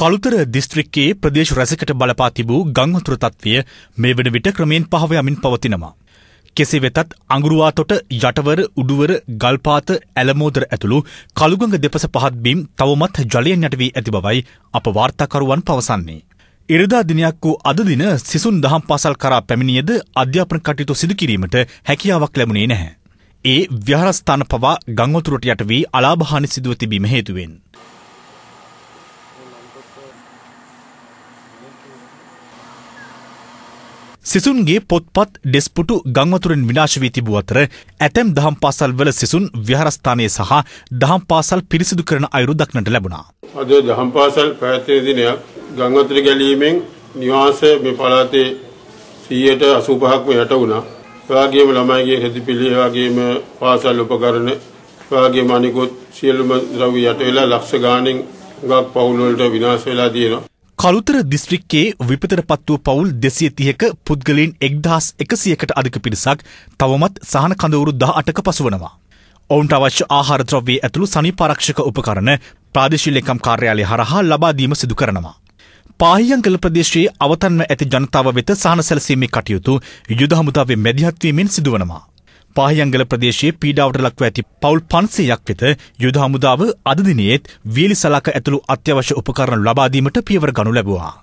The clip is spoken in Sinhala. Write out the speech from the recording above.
කළුතර දිස්ත්‍රික්කයේ ප්‍රදේශ රැසකට බලපා තිබූ ගංවතුර තත්ත්වය මේ වන විට ක්‍රමයෙන් පහව යමින් පවතිනවා. කෙසේ වෙතත් අඟුරුවාතොට යටවර උඩුවර ගල්පාත ඇලමෝදර ඇතුළු කළුගඟ දෙපස පහත් බිම් තවමත් ජලයෙන් යටවී ඇති බවයි අප වාර්තාකරුවන් පවසන්නේ. ඉරිදා දිනයක් වූ අද දින සිසුන් දහම් පාසල් කරා පැමිණියද අධ්‍යාපන කටයුතු සිදු කිරීමට හැකියාවක් ලැබුණේ නැහැ. ඒ ව්‍යහරස්ථාන පවා ගංවතුරට යටවී අලාභහානි සිදුව තිබීම හේතුවෙන්. සිසුන්ගේ පොත්පත් ඩෙස්පුටු ගංවතුරෙන් විනාශ වී තිබූ අතර ඇතැම් දහම් පාසල් වල සිසුන් විහාරස්ථානයේ සහ දහම් පාසල් පිරිසිදු කරන අයුරු දක්නට ලැබුණා. අද දහම් පාසල් පැවැත්වෙන දිනයක් ගංවතුර ගැලීමෙන් නිවාස මේ පළාතේ 185%ක්ම යට වුණා. එවාගේම ළමයිගේ රෙදිපිලි, එවාගේම පාසල් උපකරණ, එවාගේම අනිකුත් සියලුම ද්‍රව්‍ය යට වෙලා ලක්ෂ ගාණෙන් ගක් පවුල් වලට විනාශ වෙලා තියෙනවා. කළුතර දිස්ත්‍රික්කයේ විපතට පත් වූ පවුල් දෙසිය තියක පුද්ගලයින් එක්දහස් එකසියකට අධික පිරිසක් තවමත් සහන කඳවුරු දහ අටක පසුවනවා. ඔවුන්ට අවශ්‍ය ආහාරද්‍රව්වේ ඇතුළු සනි පරක්ෂක උපකරණ ප්‍රාදේශීලකම් කාර්යාලය හරහා ලබාදීම සිදු කරනවා. පාහියංගල ප්‍රදේශයේ අවතන්ව ඇති ජනතාව වෙත සහන සැලසීමේ කටයුතු යුද හමුදාවේ මැදිහත්වීමෙන් සිදුවනවා. පාහියංගල ප්‍රදේශයේ පීඩාවට ලක්ව ඇති පවුල් 500ක් වෙත යුද හමුදාව අද දිනයේත් වීලි සලක ඇතුළු අත්‍යවශ්‍ය උපකරණ ලබා දීමට පියවර ගනු ලැබුවා.